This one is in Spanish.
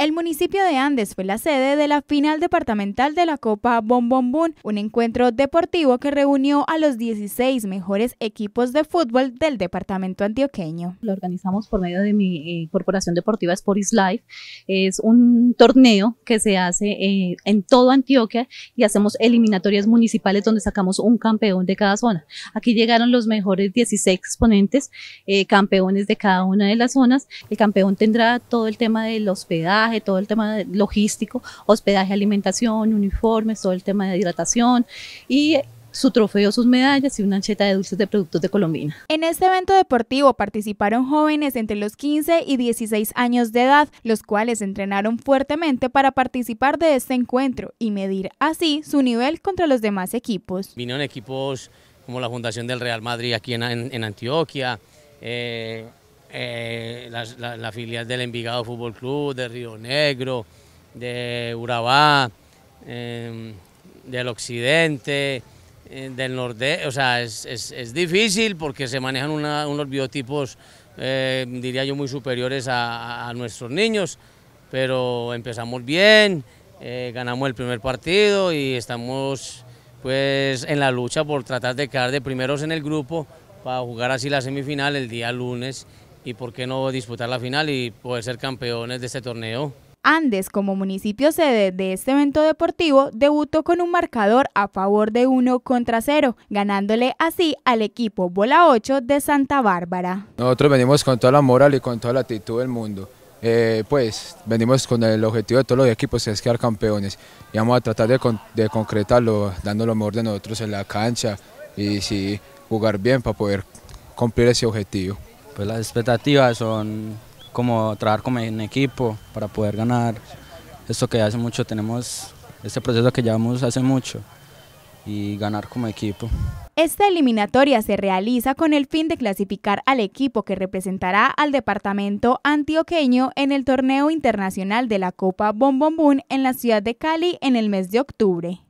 El municipio de Andes fue la sede de la final departamental de la Copa Bom Bom Boom, un encuentro deportivo que reunió a los 16 mejores equipos de fútbol del departamento antioqueño. Lo organizamos por medio de mi eh, corporación deportiva Sports Life. Es un torneo que se hace eh, en todo Antioquia y hacemos eliminatorias municipales donde sacamos un campeón de cada zona. Aquí llegaron los mejores 16 exponentes, eh, campeones de cada una de las zonas. El campeón tendrá todo el tema del hospedaje de todo el tema logístico, hospedaje, alimentación, uniformes, todo el tema de hidratación y su trofeo, sus medallas y una ancheta de dulces de productos de Colombina. En este evento deportivo participaron jóvenes entre los 15 y 16 años de edad, los cuales entrenaron fuertemente para participar de este encuentro y medir así su nivel contra los demás equipos. Vinieron equipos como la Fundación del Real Madrid aquí en, Antioquia, eh, eh, las la, filial del Envigado Fútbol Club, de Río Negro, de Urabá, em, del Occidente, eh, del Norte. O sea, es, difícil porque se manejan unos biotipos, em, diría yo, muy superiores a, a, nuestros niños, pero empezamos bien, eh, ganamos el primer partido y estamos pues en la lucha por tratar de quedar de primeros en el grupo para jugar así la semifinal el día lunes y por qué no disputar la final y poder ser campeones de este torneo. Andes, como municipio sede de este evento deportivo, debutó con un marcador a favor de 1 contra 0, ganándole así al equipo Bola 8 de Santa Bárbara. Nosotros venimos con toda la moral y con toda la actitud del mundo. Eh, pues venimos con el objetivo de todos los equipos es quedar campeones y vamos a tratar de, de concretarlo dando lo mejor de nosotros en la cancha y sí, jugar bien para poder cumplir ese objetivo. Pues, las expectativas son como trabajar como en equipo para poder ganar esto que hace mucho tenemos, este proceso que llevamos hace mucho y ganar como equipo. Esta eliminatoria se realiza con el fin de clasificar al equipo que representará al departamento antioqueño en el torneo internacional de la Copa Bombombún en la ciudad de Cali en el mes de octubre.